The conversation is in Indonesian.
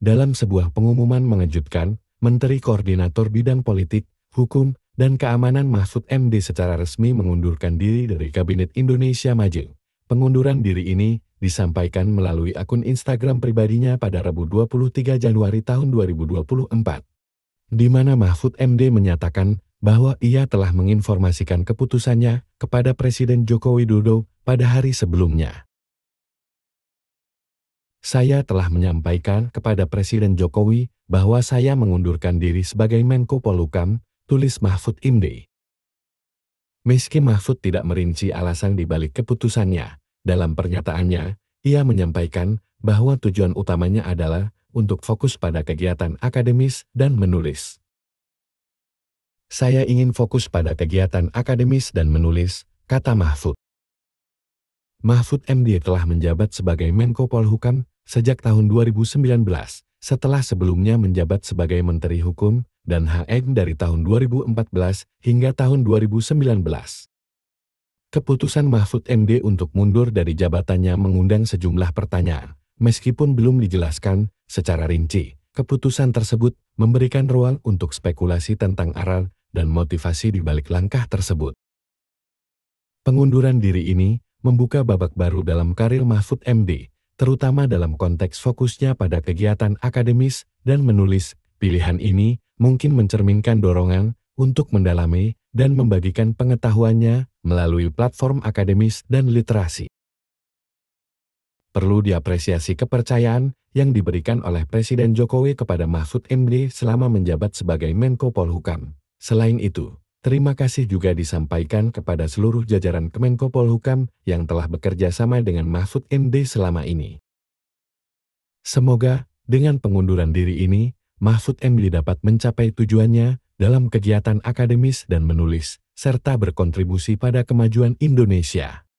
Dalam sebuah pengumuman mengejutkan, Menteri Koordinator Bidang Politik, Hukum, dan Keamanan Mahfud MD secara resmi mengundurkan diri dari Kabinet Indonesia Maju. Pengunduran diri ini disampaikan melalui akun Instagram pribadinya pada Rabu 23 Januari tahun 2024, di mana Mahfud MD menyatakan bahwa ia telah menginformasikan keputusannya kepada Presiden Joko Widodo pada hari sebelumnya saya telah menyampaikan kepada Presiden Jokowi bahwa saya mengundurkan diri sebagai Menko Polukam, tulis Mahfud MD. Meski Mahfud tidak merinci alasan di balik keputusannya, dalam pernyataannya, ia menyampaikan bahwa tujuan utamanya adalah untuk fokus pada kegiatan akademis dan menulis. Saya ingin fokus pada kegiatan akademis dan menulis, kata Mahfud. Mahfud MD telah menjabat sebagai Menko Polhukam sejak tahun 2019, setelah sebelumnya menjabat sebagai Menteri Hukum dan HM dari tahun 2014 hingga tahun 2019. Keputusan Mahfud MD untuk mundur dari jabatannya mengundang sejumlah pertanyaan, meskipun belum dijelaskan secara rinci. Keputusan tersebut memberikan ruang untuk spekulasi tentang aral dan motivasi di balik langkah tersebut. Pengunduran diri ini membuka babak baru dalam karir Mahfud MD, terutama dalam konteks fokusnya pada kegiatan akademis dan menulis. Pilihan ini mungkin mencerminkan dorongan untuk mendalami dan membagikan pengetahuannya melalui platform akademis dan literasi. Perlu diapresiasi kepercayaan yang diberikan oleh Presiden Jokowi kepada Mahfud MD selama menjabat sebagai Menko Polhukam. Selain itu, Terima kasih juga disampaikan kepada seluruh jajaran Kemenko Polhukam yang telah bekerja sama dengan Mahfud MD selama ini. Semoga, dengan pengunduran diri ini, Mahfud MD dapat mencapai tujuannya dalam kegiatan akademis dan menulis, serta berkontribusi pada kemajuan Indonesia.